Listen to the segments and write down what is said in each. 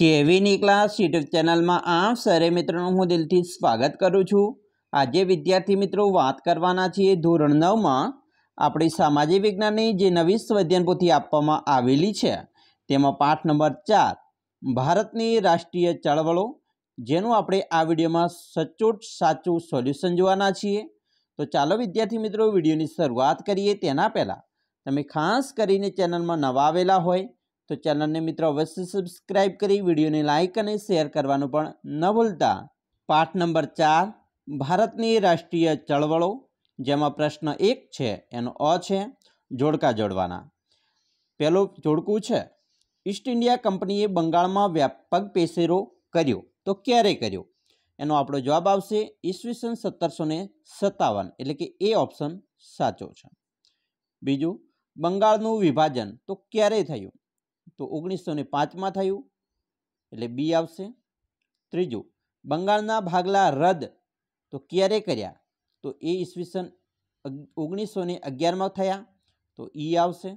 કેવીની class YouTube ચેનલમાં આપ સરે મિત્રોનું હું દિલથી સ્વાગત કરું છું આજે વિદ્યાર્થી મિત્રો વાત કરવાના છીએ ધોરણ નવમાં આપણી સામાજિક વિજ્ઞાનની જે નવી સ્વધ્યન પોથી આપવામાં આવેલી છે તેમાં પાઠ નંબર ચાર ભારતની રાષ્ટ્રીય ચળવળો જેનું આપણે આ વિડીયોમાં સચોટ સાચું સોલ્યુશન જોવાના છીએ તો ચાલો વિદ્યાર્થી મિત્રો વિડીયોની શરૂઆત કરીએ તેના પહેલાં તમે ખાસ કરીને ચેનલમાં નવા આવેલા હોય તો ચેનલને મિત્રો અવશ્ય સબસ્ક્રાઇબ કરી વિડીયોને લાઇક અને શેર કરવાનું પણ ન ભૂલતા પાઠ નંબર ચાર ભારતની રાષ્ટ્રીય ચળવળો જેમાં પ્રશ્ન એક છે એનો અ છે જોડકા જોડવાના પહેલું જોડકું છે ઈસ્ટ ઇન્ડિયા કંપનીએ બંગાળમાં વ્યાપક પેસેરો કર્યો તો ક્યારે કર્યો એનો આપણો જવાબ આવશે ઈસવીસન સત્તરસો સત્તાવન એટલે કે એ ઓપ્શન સાચો છે બીજું બંગાળનું વિભાજન તો ક્યારે થયું તો ઓગણીસો ને પાંચમાં થયું એટલે બી આવશે ત્રીજું બંગાળના ભાગલા રદ તો ક્યારે કર્યા તો એ ઈસવીસન ઓગણીસો ને અગિયારમાં થયા તો ઈ આવશે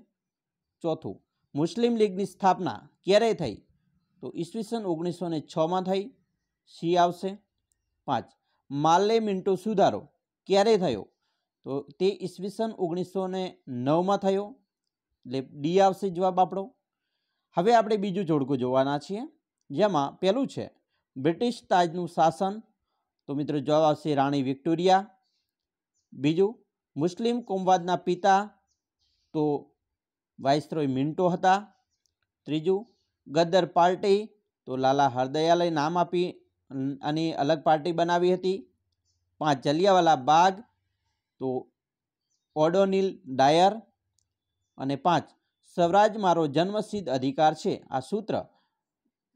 ચોથું મુસ્લિમ લીગની સ્થાપના ક્યારે થઈ તો ઈસવીસન ઓગણીસો ને છમાં થઈ સી આવશે પાંચ માલે મિન્ટો સુધારો ક્યારે થયો તો તે ઈસવીસન ઓગણીસો ને નવમાં થયો એટલે ડી આવશે જવાબ આપણો હવે આપણે બીજું જોડકું જોવાના છીએ જેમાં પહેલું છે બ્રિટિશ તાજનું શાસન તો મિત્રો જવાબ આવશે રાણી વિક્ટોરિયા બીજું મુસ્લિમ કોમવાદના પિતા તો વાઇસરોય મિન્ટો હતા ત્રીજું ગદ્દર પાર્ટી તો લાલા હરદયાલય નામ આપી અને અલગ પાર્ટી બનાવી હતી પાંચ જલિયાવાલા બાગ તો ઓડોનિલ ડાયર અને પાંચ સ્વરાજ મારો જન્મસિદ્ધ અધિકાર છે આ સૂત્ર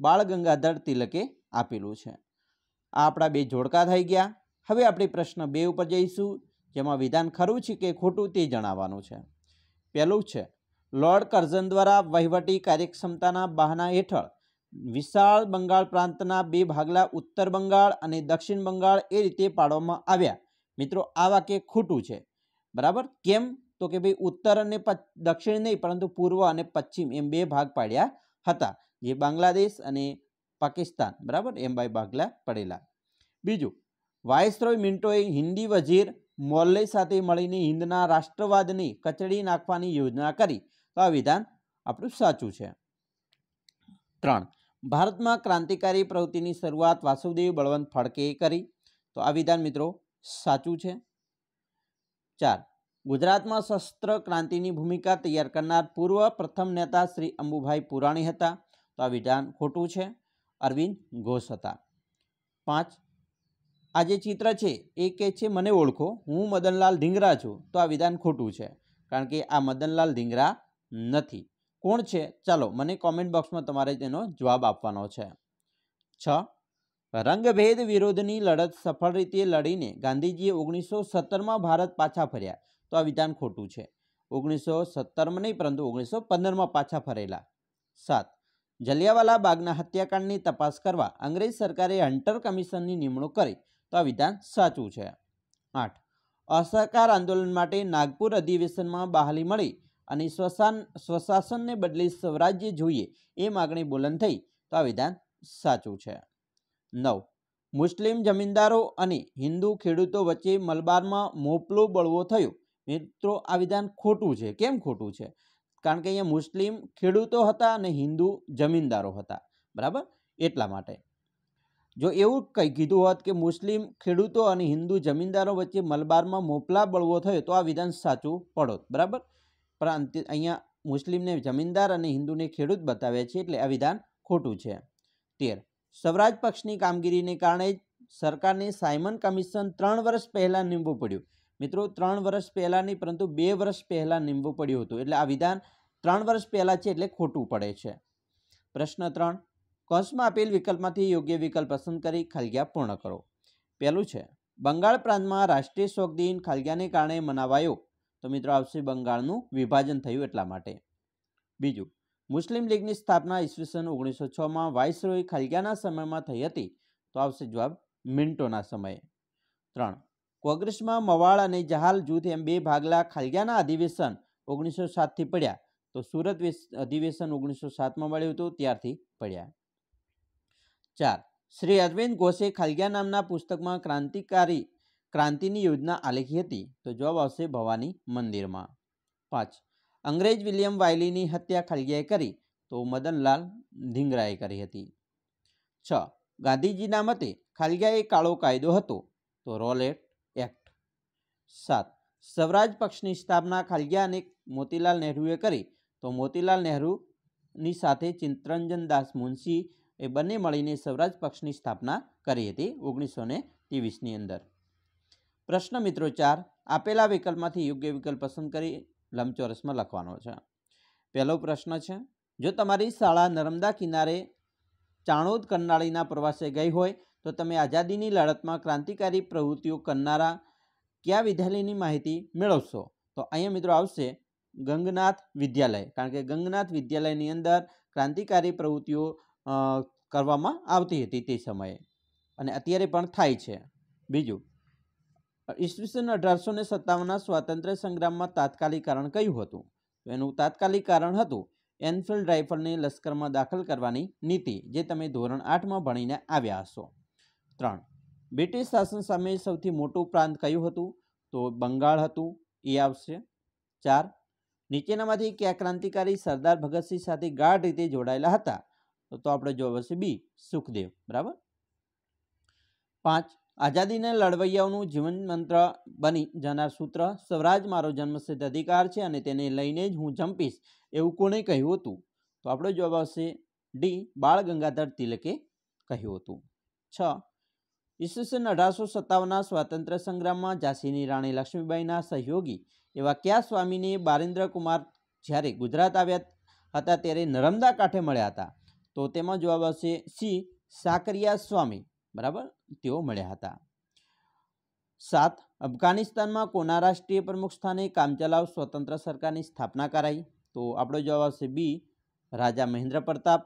બાળ ગંગાધર તિલકે આપેલું છે આ આપણા બે જોડકા થઈ ગયા હવે આપણે પ્રશ્ન બે ઉપર જઈશું જેમાં વિધાન ખરું છે કે ખોટું તે જણાવવાનું છે પહેલું છે લોર્ડ કરઝન દ્વારા વહીવટી કાર્યક્ષમતાના બહાના હેઠળ વિશાળ બંગાળ પ્રાંતના બે ભાગલા ઉત્તર બંગાળ અને દક્ષિણ બંગાળ એ રીતે પાડવામાં આવ્યા મિત્રો આ વાક્ય ખોટું છે બરાબર કેમ તો કે ભાઈ ઉત્તર અને દક્ષિણ નહીં પરંતુ પૂર્વ અને પશ્ચિમ એમ બે ભાગ પાડ્યા હતા જે બાંગ્લાદેશ અને પાકિસ્તાન બરાબર એમ બાય ભાગલા પડેલા બીજું વાયસરોય મિન્ટોએ હિન્દી વજીર મોલ્લે સાથે મળીને હિન્દના રાષ્ટ્રવાદની કચડી નાખવાની યોજના કરી તો આ વિધાન આપણું સાચું છે ત્રણ ભારતમાં ક્રાંતિકારી પ્રવૃત્તિની શરૂઆત વાસુદેવ બળવંત ફડકેએ કરી તો આ વિધાન મિત્રો સાચું છે ચાર ગુજરાતમાં શસ્ત્ર ક્રાંતિની ભૂમિકા તૈયાર કરનાર પૂર્વ પ્રથમ નેતા શ્રી અંબુભાઈ પુરાણી હતા તો આ વિધાન ખોટું છે અરવિંદ ઘોષ હતા પાંચ આ જે ચિત્ર છે એ કહે છે મને ઓળખો હું મદનલાલ ધીંગરા છું તો આ વિધાન ખોટું છે કારણ કે આ મદનલાલ ધીંગરા નથી કોણ છે ચાલો મને કોમેન્ટ બોક્સમાં તમારે તેનો જવાબ આપવાનો છે છ રંગભેદ વિરોધની લડત સફળ રીતે લડીને ગાંધીજીએ ઓગણીસો સત્તરમાં ભારત પાછા ફર્યા તો આ વિધાન ખોટું છે ઓગણીસો સત્તરમાં નહીં પરંતુ ઓગણીસો પંદરમાં પાછા ફરેલા સાત જલિયાવાલા બાગના હત્યાકાંડની તપાસ કરવા અંગ્રેજ સરકારે હન્ટર કમિશનની નિમણૂક કરી તો આ વિધાન સાચું છે આઠ અસહકાર આંદોલન માટે નાગપુર અધિવેશનમાં બહાલી મળી અને સ્વશાન સ્વશાસનને બદલે સ્વરાજ્ય જોઈએ એ માગણી બોલન થઈ તો આ વિધાન સાચું છે નવ મુસ્લિમ જમીનદારો અને હિન્દુ ખેડૂતો વચ્ચે મલબારમાં મોપલો બળવો થયો મિત્રો આ વિધાન ખોટું છે કેમ ખોટું છે કારણ કે અહીંયા મુસ્લિમ ખેડૂતો હતા અને હિન્દુ જમીનદારો હતા બરાબર એટલા માટે જો એવું કંઈ કીધું હોત કે મુસ્લિમ ખેડૂતો અને હિન્દુ જમીનદારો વચ્ચે મલબારમાં મોપલા બળવો થયો તો આ વિધાન સાચું પડોત બરાબર પણ અહીંયા મુસ્લિમને જમીનદાર અને હિન્દુને ખેડૂત બતાવે છે એટલે આ વિધાન ખોટું છે તેર સ્વરાજ પક્ષની કામગીરીને કારણે સરકારને સાયમન કમિશન ત્રણ વર્ષ પહેલાં નીમવું પડ્યું મિત્રો ત્રણ વર્ષ પહેલાં નહીં પરંતુ બે વર્ષ પહેલાં નીમવું પડ્યું હતું એટલે આ વિધાન ત્રણ વર્ષ પહેલાં છે એટલે ખોટું પડે છે પ્રશ્ન ત્રણ કૌંસમાં આપેલ વિકલ્પમાંથી યોગ્ય વિકલ્પ પસંદ કરી ખાલગ્યા પૂર્ણ કરો પહેલું છે બંગાળ પ્રાંતમાં રાષ્ટ્રીય શોક દિન ખાલગ્યાને કારણે મનાવાયો તો મિત્રો આવશે બંગાળનું વિભાજન થયું એટલા માટે બીજું મુસ્લિમ લીગની સ્થાપના ઈસવીસન ઓગણીસો છમાં વાઇસરોય ખાલગ્યાના સમયમાં થઈ હતી તો આવશે જવાબ મિન્ટોના સમયે ત્રણ કોંગ્રેસમાં મવાળ અને જહાલ જૂથ એમ બે ભાગલા ખાલિયાના અધિવેશન ઓગણીસો સાતથી પડ્યા તો સુરત અધિવેશન ઓગણીસો સાતમાં મળ્યું હતું ત્યારથી પડ્યા ચાર શ્રી અરવિંદ ઘોષે ખાલિયા નામના પુસ્તકમાં ક્રાંતિકારી ક્રાંતિની યોજના આલેખી હતી તો જવાબ આવશે ભવાની મંદિરમાં પાંચ અંગ્રેજ વિલિયમ વાયલીની હત્યા ખાલગ્યાએ કરી તો મદનલાલ ધીંગરાએ કરી હતી છ ગાંધીજીના મતે ખાલગ્યાએ કાળો કાયદો હતો તો રોલેટ સાત સ્વરાજ પક્ષની સ્થાપના ખાલગા અને મોતીલાલ નહેરુએ કરી તો મોતીલાલ નહેરુની સાથે ચિત્તરંજન દાસ મુનશી એ બંને મળીને સ્વરાજ પક્ષની સ્થાપના કરી હતી ઓગણીસો ને ત્રેવીસની અંદર પ્રશ્ન મિત્રો ચાર આપેલા વિકલ્પમાંથી યોગ્ય વિકલ્પ પસંદ કરી લંબચોરસમાં લખવાનો છે પહેલો પ્રશ્ન છે જો તમારી શાળા નર્મદા કિનારે ચાણોદ કરનાળીના પ્રવાસે ગઈ હોય તો તમે આઝાદીની લડતમાં ક્રાંતિકારી પ્રવૃત્તિઓ કરનારા કયા વિદ્યાલયની માહિતી મેળવશો તો અહીંયા મિત્રો આવશે ગંગનાથ વિદ્યાલય કારણ કે ગંગનાથ વિદ્યાલયની અંદર ક્રાંતિકારી પ્રવૃત્તિઓ કરવામાં આવતી હતી તે સમયે અને અત્યારે પણ થાય છે બીજું ઈસવીસન અઢારસો ને સત્તાવનના સ્વાતંત્ર્ય સંગ્રામમાં તાત્કાલિક કારણ કયું હતું તો એનું તાત્કાલિક કારણ હતું એનફિલ્ડ રાઇફલને લશ્કરમાં દાખલ કરવાની નીતિ જે તમે ધોરણ આઠમાં ભણીને આવ્યા હશો ત્રણ બ્રિટિશ શાસન સામે સૌથી મોટું પ્રાંત કયું હતું તો બંગાળ હતું એ આવશે ચાર નીચેનામાંથી કયા ક્રાંતિકારી સરદાર ભગતસિંહ સાથે ગાઢ રીતે જોડાયેલા હતા તો આપણે જવાબ હશે બી સુખદેવ બરાબર પાંચ આઝાદીને લડવૈયાઓનું જીવન મંત્ર બની જનાર સૂત્ર સ્વરાજ મારો જન્મસિદ્ધ અધિકાર છે અને તેને લઈને જ હું જંપીશ એવું કોણે કહ્યું હતું તો આપણો જવાબ આવશે ડી બાળ ગંગાધર તિલકે કહ્યું હતું છ ઈસવીસન અઢારસો સત્તાવનના સ્વાતંત્ર્ય સંગ્રામમાં ઝાંસીની રાણી લક્ષ્મીબાઈના સહયોગી એવા ક્યા સ્વામીને બારેન્દ્ર કુમાર જ્યારે ગુજરાત આવ્યા હતા ત્યારે નર્મદા કાંઠે મળ્યા હતા તો તેમાં જવાબ આવશે સી સાકરિયા સ્વામી બરાબર તેઓ મળ્યા હતા સાત અફઘાનિસ્તાનમાં કોના રાષ્ટ્રીય પ્રમુખ સ્થાને કામચલાઉ સ્વતંત્ર સરકારની સ્થાપના કરાઈ તો આપણો જવાબ આવશે બી રાજા મહેન્દ્ર પ્રતાપ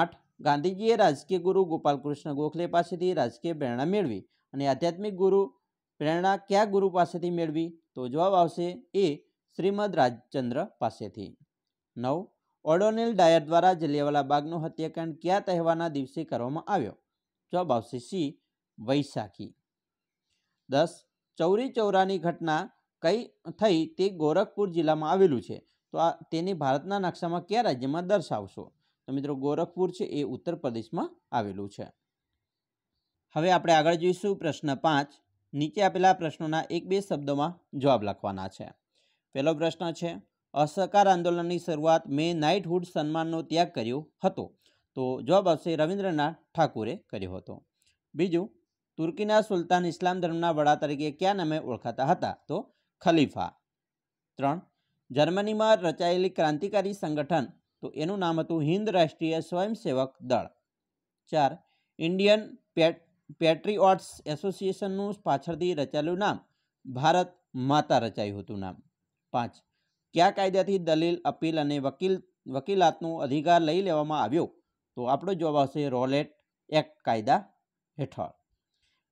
આઠ ગાંધીજીએ રાજકીય ગુરુ ગોપાલકૃષ્ણ ગોખલે પાસેથી રાજકીય પ્રેરણા મેળવી અને આધ્યાત્મિક ગુરુ પ્રેરણા કયા ગુરુ પાસેથી મેળવી તો જવાબ આવશે એ શ્રીમદ રાજચંદ્ર પાસેથી નવ ઓડોનેલ ડાયર દ્વારા જલિયાવાલા બાગનો હત્યાકાંડ કયા તહેવારના દિવસે કરવામાં આવ્યો જવાબ આવશે સી વૈશાખી દસ ચૌરી ચૌરાની ઘટના કઈ થઈ તે ગોરખપુર જિલ્લામાં આવેલું છે તો આ તેને ભારતના નકશામાં કયા રાજ્યમાં દર્શાવશો તો મિત્રો ગોરખપુર છે એ ઉત્તર પ્રદેશમાં આવેલું છે હવે આપણે આગળ જોઈશું પ્રશ્ન પાંચ નીચે આપેલા પ્રશ્નોના એક બે શબ્દોમાં જવાબ લખવાના છે પહેલો પ્રશ્ન છે અસહકાર આંદોલનની શરૂઆત મેં નાઇટહુડ સન્માનનો ત્યાગ કર્યો હતો તો જવાબ આવશે રવિન્દ્રનાથ ઠાકુરે કર્યો હતો બીજું તુર્કીના સુલતાન ઇસ્લામ ધર્મના વડા તરીકે ક્યાં નામે ઓળખાતા હતા તો ખલીફા ત્રણ જર્મનીમાં રચાયેલી ક્રાંતિકારી સંગઠન તો એનું નામ હતું હિન્દ રાષ્ટ્રીય સ્વયંસેવક દળ ચાર ઇન્ડિયન પેટ્રીઓટ્સ એસોસિએશનનું પાછળથી રચાયેલું નામ ભારત માતા રચાયું હતું નામ પાંચ કયા કાયદાથી દલીલ અપીલ અને વકીલ વકીલાતનો અધિકાર લઈ લેવામાં આવ્યો તો આપણો જવાબ આવશે રોલેટ એક્ટ કાયદા હેઠળ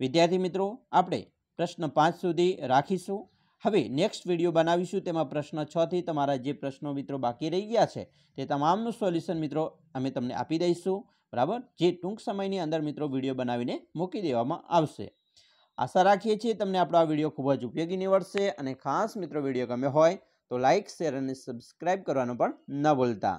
વિદ્યાર્થી મિત્રો આપણે પ્રશ્ન પાંચ સુધી રાખીશું હવે નેક્સ્ટ વિડીયો બનાવીશું તેમાં પ્રશ્ન છથી તમારા જે પ્રશ્નો મિત્રો બાકી રહી ગયા છે તે તમામનું સોલ્યુશન મિત્રો અમે તમને આપી દઈશું બરાબર જે ટૂંક સમયની અંદર મિત્રો વિડીયો બનાવીને મૂકી દેવામાં આવશે આશા રાખીએ છીએ તમને આપણો આ વિડીયો ખૂબ જ ઉપયોગી નીવડશે અને ખાસ મિત્રો વિડીયો ગમે હોય તો લાઇક શેર અને સબસ્ક્રાઇબ કરવાનું પણ ન ભૂલતા